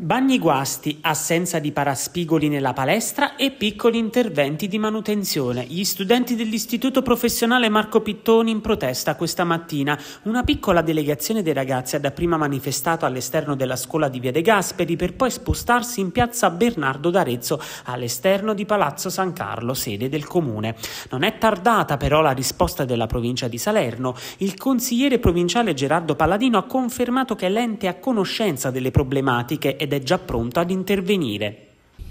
Bagni guasti, assenza di paraspigoli nella palestra e piccoli interventi di manutenzione. Gli studenti dell'Istituto Professionale Marco Pittoni in protesta questa mattina. Una piccola delegazione dei ragazzi ha dapprima manifestato all'esterno della scuola di Via De Gasperi per poi spostarsi in piazza Bernardo d'Arezzo, all'esterno di Palazzo San Carlo, sede del comune. Non è tardata però la risposta della provincia di Salerno. Il consigliere provinciale Gerardo Palladino ha confermato che l'ente è a conoscenza delle problematiche e ed è già pronto ad intervenire.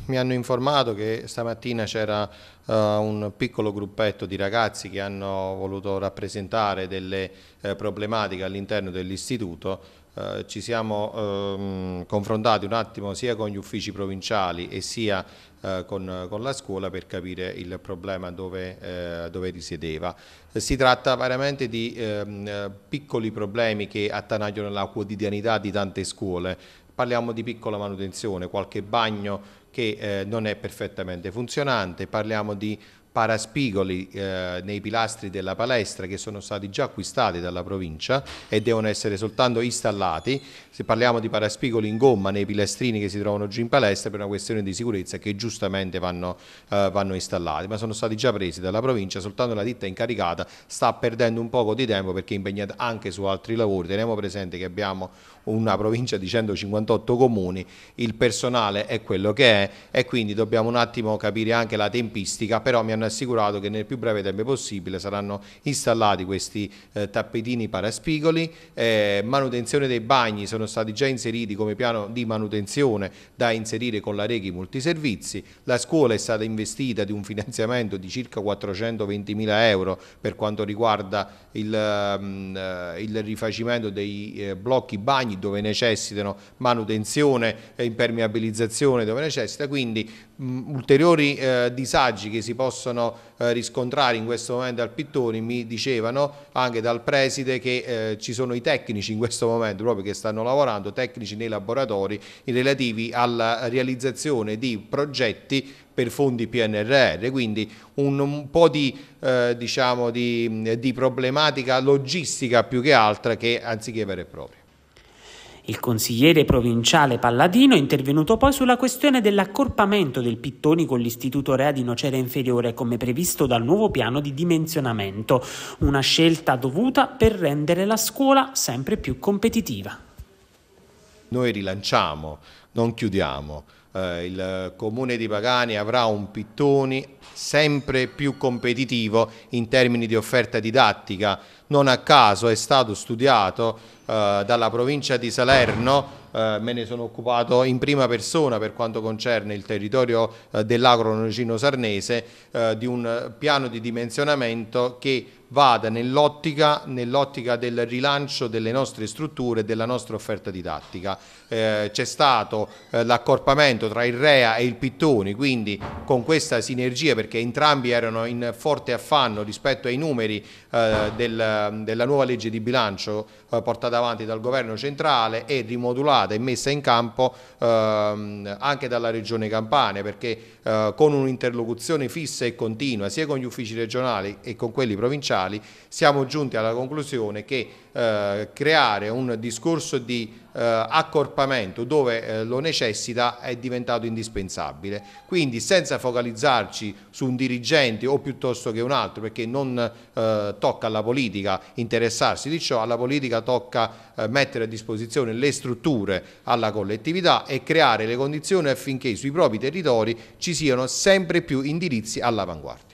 Mi hanno informato che stamattina c'era uh, un piccolo gruppetto di ragazzi che hanno voluto rappresentare delle uh, problematiche all'interno dell'istituto Uh, ci siamo um, confrontati un attimo sia con gli uffici provinciali e sia uh, con, con, la scuola per capire il problema dove, uh, dove risiedeva. Si tratta veramente di ehm, piccoli problemi che attanagliano la quotidianità di tante scuole, parliamo di piccola manutenzione, qualche bagno che eh, non è perfettamente funzionante, parliamo di paraspigoli eh, nei pilastri della palestra che sono stati già acquistati dalla provincia e devono essere soltanto installati. Se parliamo di paraspigoli in gomma nei pilastrini che si trovano giù in palestra per una questione di sicurezza che giustamente vanno, eh, vanno installati, ma sono stati già presi dalla provincia, soltanto la ditta incaricata sta perdendo un poco di tempo perché è impegnata anche su altri lavori. Teniamo presente che abbiamo una provincia di 158 comuni, il personale è quello che è e quindi dobbiamo un attimo capire anche la tempistica, però mi hanno assicurato che nel più breve tempo possibile saranno installati questi eh, tappetini paraspigoli, eh, manutenzione dei bagni sono stati già inseriti come piano di manutenzione da inserire con la Reghi Multiservizi, la scuola è stata investita di un finanziamento di circa 420 mila euro per quanto riguarda il, um, il rifacimento dei eh, blocchi bagni dove necessitano manutenzione e impermeabilizzazione dove necessita, quindi mh, mm, ulteriori eh, disagi che si possono possono eh, riscontrare in questo momento al Pittoni, mi dicevano anche dal preside che eh, ci sono i tecnici in questo momento proprio che stanno lavorando, tecnici nei laboratori relativi alla realizzazione di progetti per fondi PNRR, quindi un, un po' di, eh, diciamo di, di problematica logistica più che altra che anziché vera e propria. Il consigliere provinciale Palladino è intervenuto poi sulla questione dell'accorpamento del Pittoni con l'Istituto Rea di Nocera Inferiore come previsto dal nuovo piano di dimensionamento, una scelta dovuta per rendere la scuola sempre più competitiva noi rilanciamo, non chiudiamo. Eh, il comune di Pagani avrà un Pittoni sempre più competitivo in termini di offerta didattica. Non a caso è stato studiato eh, dalla provincia di Salerno, eh, me ne sono occupato in prima persona per quanto concerne il territorio eh, dell'agro sarnese, eh, di un piano di dimensionamento che vada nell'ottica, nell del rilancio delle nostre strutture e della nostra offerta didattica. Eh, C'è stato eh, l'accorpamento tra il REA e il Pittoni, quindi con questa sinergia perché entrambi erano in forte affanno rispetto ai numeri eh, del, della nuova legge di bilancio eh, portata avanti dal governo centrale e rimodulata e messa in campo ehm, anche dalla regione Campania perché eh, con un'interlocuzione fissa e continua sia con gli uffici regionali e con quelli provinciali sociali, siamo giunti alla conclusione che eh, creare un discorso di eh, accorpamento dove eh, lo necessita è diventato indispensabile. Quindi senza focalizzarci su un dirigente o piuttosto che un altro, perché non eh, tocca alla politica interessarsi di ciò, alla politica tocca eh, mettere a disposizione le strutture alla collettività e creare le condizioni affinché sui propri territori ci siano sempre più indirizzi all'avanguardia.